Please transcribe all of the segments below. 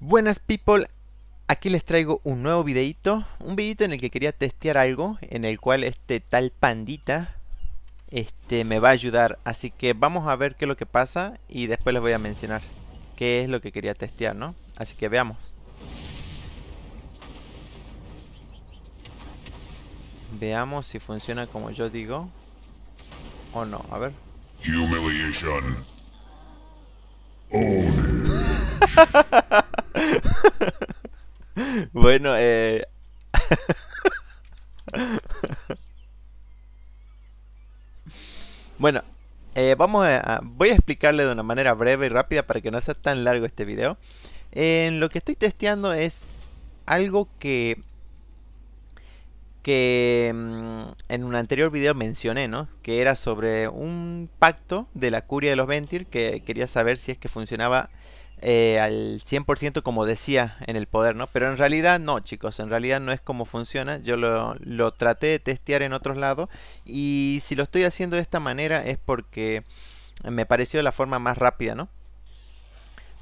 Buenas people, aquí les traigo un nuevo videito, un videito en el que quería testear algo, en el cual este tal pandita este, me va a ayudar, así que vamos a ver qué es lo que pasa y después les voy a mencionar qué es lo que quería testear, ¿no? Así que veamos. Veamos si funciona como yo digo o no, a ver. Humiliation. bueno, eh, bueno, eh, vamos a, voy a explicarle de una manera breve y rápida para que no sea tan largo este video. En lo que estoy testeando es algo que mm, en un anterior video mencioné, ¿no? Que era sobre un pacto de la curia de los Ventir que quería saber si es que funcionaba eh, al 100% como decía en el poder, ¿no? Pero en realidad no, chicos, en realidad no es como funciona. Yo lo, lo traté de testear en otros lados y si lo estoy haciendo de esta manera es porque me pareció la forma más rápida, ¿no?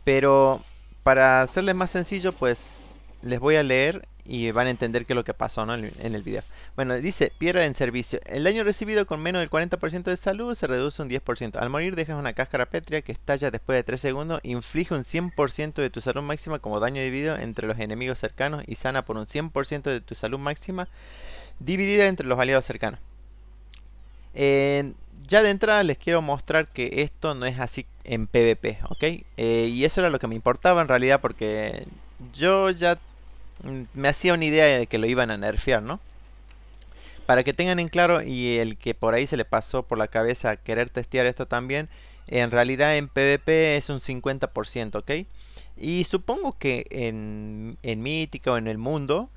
Pero para hacerles más sencillo, pues les voy a leer y van a entender qué es lo que pasó en el video. Bueno, dice, piedra en servicio. El daño recibido con menos del 40% de salud se reduce un 10%. Al morir dejas una cáscara pétrea que estalla después de 3 segundos, inflige un 100% de tu salud máxima como daño dividido entre los enemigos cercanos y sana por un 100% de tu salud máxima dividida entre los aliados cercanos. ya de entrada les quiero mostrar que esto no es así en PvP, ¿ok? Eh, y eso era lo que me importaba en realidad porque yo ya Mm, me hacía una idea de que lo iban a nerfear, ¿no? Para que tengan en claro, y el que por ahí se le pasó por la cabeza querer testear esto también, en realidad en PvP es un 50%, ¿ok? Y supongo que en, en Mítica o en el mundo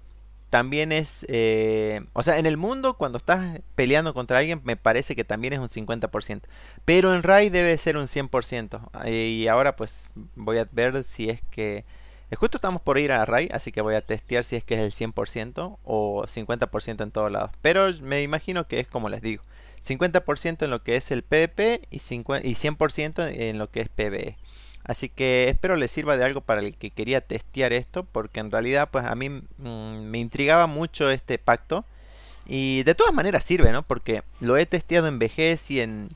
también es... Eh, o sea, en el mundo cuando estás peleando contra alguien me parece que también es un 50%. Pero en Raid debe ser un 100%. Y ahora pues voy a ver si es que eh, justo estamos por ir a RAI, así que voy a testear si es que es el 100% o 50% en todos lados. Pero me imagino que es como les digo, 50% en lo que es el PvP y, 100% en lo que es PvE. Así que espero les sirva de algo para el que quería testear esto, porque en realidad pues a mí mm, me intrigaba mucho este pacto. Y de todas maneras sirve, ¿no? Porque lo he testeado en vejez y en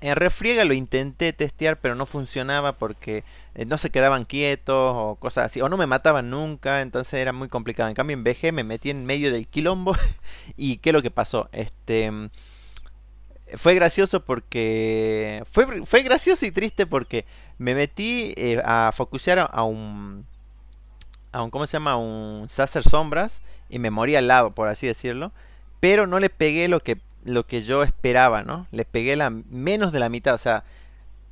en refriega lo intenté testear, pero no funcionaba porque eh, no se quedaban quietos o cosas así, o no me mataban nunca, entonces era muy complicado. En cambio, en BG me metí en medio del quilombo y ¿qué es lo que pasó? Este mm, fue gracioso porque. Fue, fue, gracioso y triste porque me metí eh, a focusear a, un. A un. ¿Cómo se llama? A un Sacer Sombras. Y me morí al lado, por así decirlo. Pero no le pegué lo que lo que yo esperaba, ¿no? Le pegué la menos de la mitad, o sea,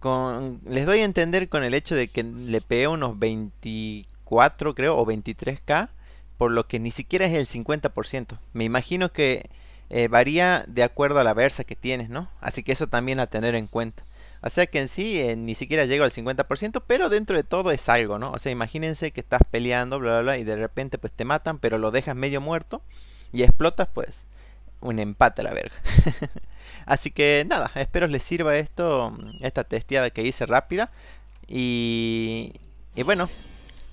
con, les doy a entender con el hecho de que le pegué unos 24, creo, o 23k, por lo que ni siquiera es el 50%. Me imagino que eh, varía de acuerdo a la versa que tienes, ¿no? Así que eso también a tener en cuenta. O sea que en sí eh, ni siquiera llego al 50%, pero dentro de todo es algo, ¿no? O sea, imagínense que estás peleando, bla, bla, bla, y de repente pues te matan, pero lo dejas medio muerto y explotas, pues un empate a la verga. Así que nada, espero les sirva esto, esta testeada que hice rápida. Y, bueno,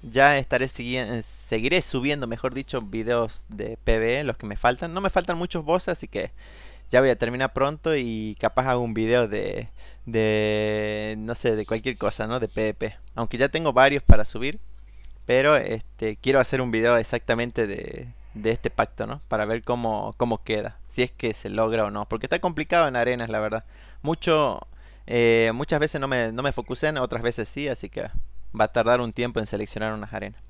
ya estaré siguiendo, seguiré subiendo, mejor dicho, videos de PvE, los que me faltan. No me faltan muchos bosses, así que ya voy a terminar pronto y capaz hago un video de, de no sé, de cualquier cosa, ¿no? De PvP. Aunque ya tengo varios para subir, pero este quiero hacer un video exactamente de de este pacto, ¿no? Para ver cómo, cómo queda, si es que se logra o no. Porque está complicado en arenas, la verdad. Mucho, eh, muchas veces no me, no me focusé, otras veces sí, así que va a tardar un tiempo en seleccionar unas arenas.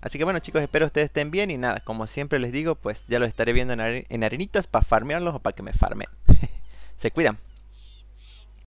Así que bueno chicos, espero ustedes estén bien y nada, como siempre les digo, pues ya los estaré viendo en, en arenitas para farmearlos o para que me farmen. se cuidan.